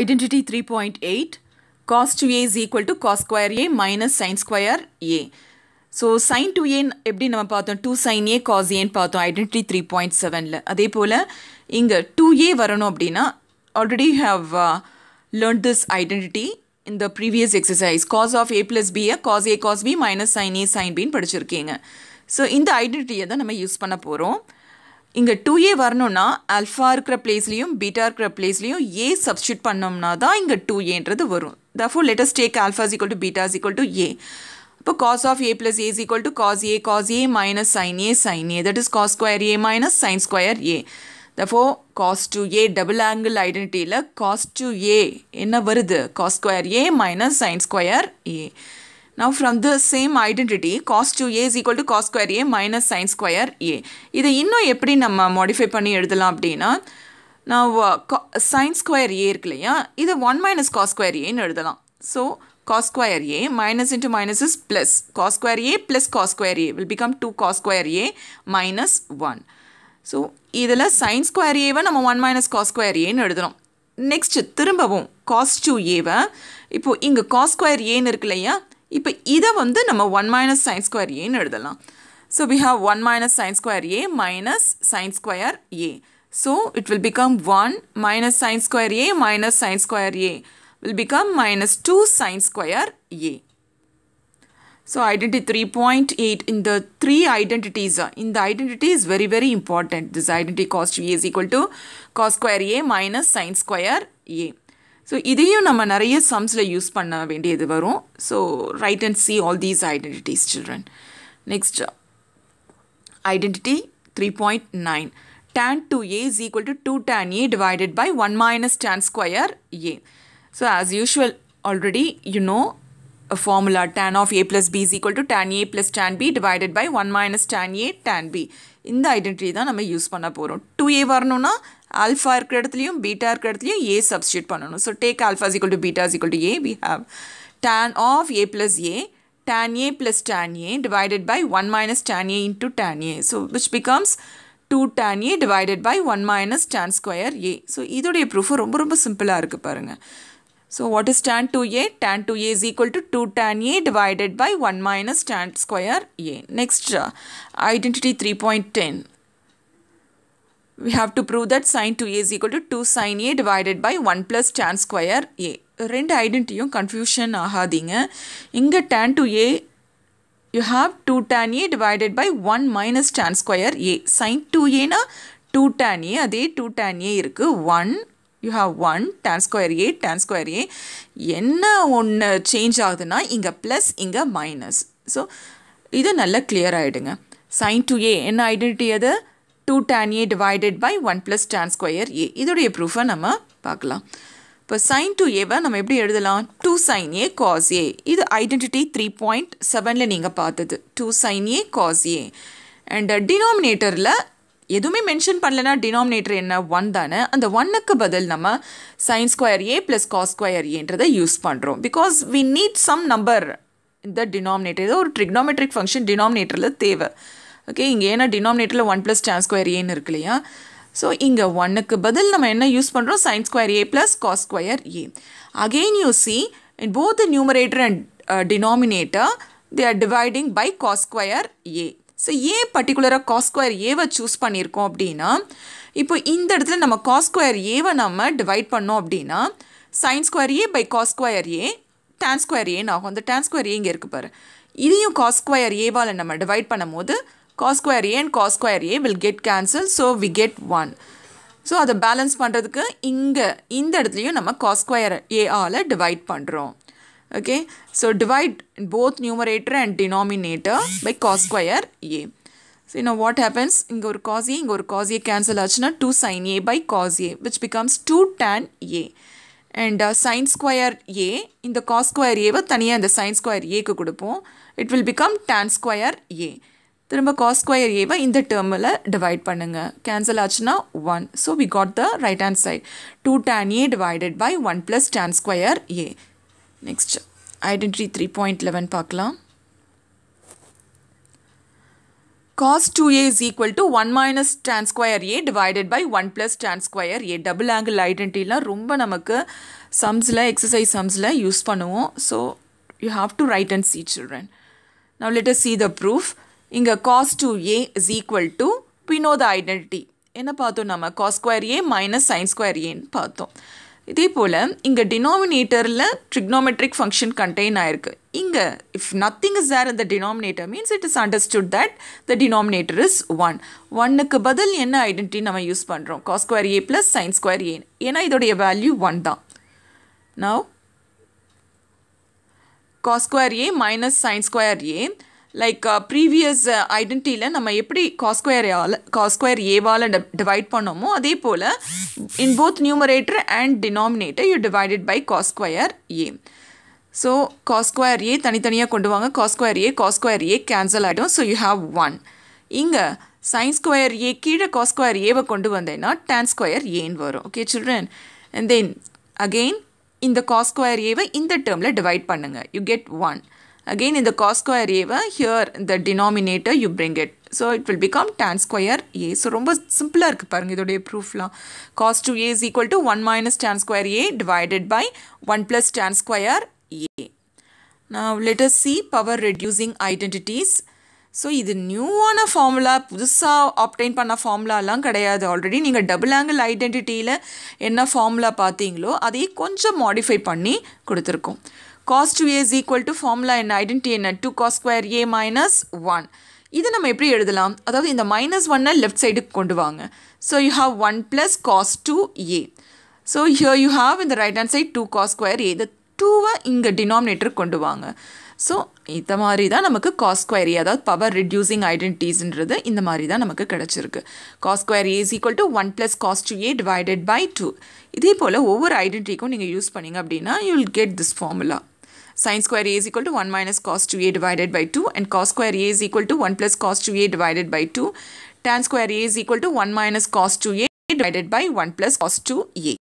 Identity three identity 3.8 cos 2a is equal to cos square A minus sine square A so sine two ஏன் எப்படி நம்ம பார்த்தோம் two sine A cos ஏன்னு பார்த்தோம் identity three point செவனில் அதே போல் இங்கே டூ ஏ வரணும் அப்படின்னா already have learn this identity இந்த previous exercise cos of A plus பியை cos A cos B minus sine A sine பின்னு படிச்சிருக்கீங்க ஸோ இந்த ஐடென்டிட்டியை தான் நம்ம யூஸ் பண்ண போகிறோம் இங்கே டூ ஏ வரணும்னா அல்ஃபா இருக்கிற பிளேஸ்லையும் பீட்டா இருக்கிற பிளேஸ்லையும் ஏ சப்ஸ்டியூட் பண்ணோம்னா தான் இங்கே டூ ஏன்றது வரும் therefore let's take alpha is equal to beta is equal to A இப்போ cos of A plus A is equal to cos A cos A minus sine A sine A that is cos square A minus sine square A therefore cos two A double angle ஐடென்டிட்டியில் cos two A என்ன வருது cos square A minus sine square A Now from the same identity cos 2a is equal to cos square a minus sin square a. இதை இன்னும் எப்படி நம்ம modify பண்ணி எழுதலாம் அப்படின்னா நான் sin square a இருக்கு இல்லையா இதை 1 minus cos square aன்னு எழுதலாம் so cos square a minus into minus is plus cos square a plus cos square a will become 2 cos square a minus 1. So இதில் sin square aவை நம்ம 1 minus cos square aன்னு எழுதுகிறோம் next திரும்பவும் cos two ஏவை இப்போது இங்கே cos square ஏன்னு இருக்கு இல்லையா இப்போ இதை வந்து நம்ம ஒன் மைனஸ் சைன் ஸ்கொயர் ஏன்னு எழுதலாம் so we have one minus sine square A minus sine square A so it will become one minus sine square A minus sine square A will become minus 2 sine square a. So identity 3.8 in the three identities, uh, in the identity is very very important. This identity cos v is equal to cos square a minus sine square a. So இதையும் நம்ம நிறைய சம்ஸில் use பண்ண வேண்டியது வரும் so right and see all these identities children next identity three point nine tan 2a is equal to 2 tan a divided by 1 minus tan square a. So as usual already you know a formula tan of a plus b is equal to tan a plus tan b divided by 1 minus tan a tan b. இந்த identity தான் நம்ம use பண்ண போகிறோம் two ஏ வரணும்னா alpha இருக்கிற இடத்துலையும் பீட்டா இருக்கிற இடத்துலையும் ஏ சப்ஸ்டியூட் பண்ணணும் so take alpha is equal to beta is equal to A we have tan of a plus a tan a plus tan a divided by 1 minus tan a into tan a. So, which becomes 2 tan a divided by 1 minus tan square a. So, இதோடைய proof ரொம்ப ரொம்ப சிம்பிளாக இருக்குது பாருங்கள் So, what is tan 2a? Tan 2a is equal to 2 tan a divided by 1 minus tan square a. Next, uh, identity 3.10. we have to prove that sin 2a is equal to 2 sin a divided by 1 plus tan square a ரெண்டு ஐடென்டிட்டியும் confusion ஆகாதீங்க இங்கே tan two A you have two tan A divided by one minus tan square A sine two ஏனா two tan A அதே two tan A இருக்குது one you have one tan square A tan square A என்ன ஒன்று change ஆகுதுன்னா இங்கே plus இங்கே minus so இது நல்லா கிளியர் ஆகிடுங்க சைன் டூ ஏ என்ன ஐடென்டிட்டி அது two tan A divided by one plus tan square A இதோடைய ப்ரூஃபை நம்ம பார்க்கலாம் இப்போ சைன் டூ ஏவை நம்ம எப்படி எழுதலாம் two sine A cos A இது ஐடென்டிட்டி த்ரீ பாயிண்ட் செவனில் நீங்கள் பார்த்தது two sine A cos A and டினாமினேட்டரில் எதுவுமே மென்ஷன் பண்ணலனா டினாமினேட்டர் என்ன ஒன் தானே அந்த ஒன்னுக்கு பதில் நம்ம sine square A plus cos square ஏன்றதை யூஸ் பண்ணுறோம் because we need some number இந்த டினாமினேட்டர் ஏதோ ஒரு ட்ரிக்னாமெட்ரிக் ஃபங்க்ஷன் டினாமினேட்டரில் தேவை ஓகே இங்கே ஏன்னா டினாமினேட்டரில் ஒன் ப்ளஸ் டேன் ஸ்கொயர் ஏன்னு இருக்கு இல்லையா ஸோ இங்கே ஒன்னுக்கு பதில் நம்ம என்ன யூஸ் பண்ணுறோம் sine square A plus cos square A again you see in both the numerator and denominator they are dividing by cos square A so ஏன் பர்டிகுலராக காஸ் ஸ்கொயர் ஏவை சூஸ் பண்ணியிருக்கோம் அப்படின்னா இப்போ இந்த இடத்துல நம்ம காஸ் ஸ்கொயர் ஏவை நம்ம டிவைட் பண்ணோம் அப்படின்னா sine square A by cos square A tan square ஏன்னு ஆகும் அந்த டேன் ஸ்கொயர் ஏ இங்கே இருக்குது பாரு இதையும் காஸ் ஸ்கொயர் ஏவால் நம்ம டிவைட் பண்ணும்போது cos square a and cos square a will get cancelled so we get 1 so அதை பேலன்ஸ் பண்ணுறதுக்கு இங்கே இந்த இடத்துலையும் நம்ம காஸ் ஆல divide டிவைட் பண்ணுறோம் okay so divide both numerator and denominator by cos square A so know what happens இங்கே ஒரு காஸ் ஏ இங்கே ஒரு காஸ் ஏ கேன்சல் ஆச்சுன்னா two sine A by cos A which becomes two tan A and sin square A இந்த cos square ஏவை தனியாக இந்த sin square ஏக்கு கொடுப்போம் it will become tan square A திரும்ப காஸ் ஸ்கொயர் ஏவை இந்த டேர்மில் டிவைட் பண்ணுங்கள் கேன்சல் ஆச்சுன்னா one so we got the right hand side two tan A divided by one plus tan square A next identity three point eleven பார்க்கலாம் two A is equal to one minus tan square A divided by one plus tan square A double angle ஐடென்டிட்டிலாம் ரொம்ப நமக்கு சம்ஸில் exercise சம்ஸில் use பண்ணுவோம் so you have to write and see children now let see the proof இங்கே cos two A is equal to the identity என்ன பார்த்தோம் நம்ம cos square A minus sine square ஏன்னு பார்த்தோம் இதே போல் இங்கே டினாமினேட்டரில் ட்ரிக்னோமெட்ரிக் ஃபங்க்ஷன் கண்டெயின் ஆயிருக்கு இங்கே இஃப் நத்திங் இஸ் தேர் இந்த denominator means it is understood that the denominator is one ஒன்னுக்கு பதில் என்ன ஐடென்டிட்டி நம்ம யூஸ் பண்ணுறோம் cos square A plus sine square A ஏன்னா இதோடைய வேல்யூ ஒன் தான் now cos square A minus sine square A like previous ஐடென்டிட்டியில் நம்ம எப்படி காஸ்கொயர் ஏவால் காஸ்கொயர் ஏவால் டிவைட் பண்ணோமோ அதே போல் in both numerator and denominator you divided by cos square A so cos square A தனித்தனியாக கொண்டு வாங்க காஸ்கொயர் ஏ காஸ்கொயர் ஏ கேன்சல் ஆகிடும் ஸோ யூ ஹாவ் ஒன் இங்கே சயின்ஸ் ஸ்கொயர் ஏ கீழே காஸ்கொயர் ஏவை கொண்டு வந்தேன்னா டேன் ஸ்கொயர் ஏன்னு வரும் okay children and then again இந்த காஸ்கொயர் ஏவை இந்த டேர்மில் டிவைட் பண்ணுங்கள் you get one Again in the cos square A, here the denominator you bring it. So it will become tan square A. So ரொம்ப சிம்பிளாக இருக்குது பாருங்கள் இதோடைய ப்ரூஃப்லாம் cos 2A is equal to 1 minus tan square A divided by 1 plus tan square A. Now let us see power reducing identities. So இது நியூவான formula புதுசாக obtain பண்ண ஃபார்முலாலாம் கிடையாது ஆல்ரெடி நீங்கள் டபுள் ஆங்கிள் ஐடென்டிட்டியில் என்ன ஃபார்முலா பார்த்தீங்களோ அதையே கொஞ்சம் மாடிஃபை பண்ணி கொடுத்துருக்கோம் cos 2a is equal to formula என்ன ஐடென்டி என்ன two cos square A minus one இது நம்ம எப்படி எழுதலாம் அதாவது இந்த மைனஸ் ஒன்னை லெஃப்ட் சைடுக்கு கொண்டு வாங்க so you have one plus 2a two A so here you have இந்த right side side two square a A 2 டூவை இங்கே denominator கொண்டு வாங்க ஸோ இத்த மாதிரி தான் நமக்கு காஸ் ஸ்கொயர் ஏ அதாவது பவர் identities இன்றுது இந்த மாதிரி தான் நமக்கு கிடச்சிருக்கு cos square A is equal to one plus cos two A divided by two இதே போல் ஒவ்வொரு ஐடென்டிக்கும் நீங்கள் யூஸ் பண்ணீங்க அப்படின்னா you will get this formula sine square a is equal to 1 minus cos 2a divided by 2 and cos square a is equal to 1 plus cos 2a divided by 2. Tan square a is equal to 1 minus cos 2a divided by 1 plus cos 2a.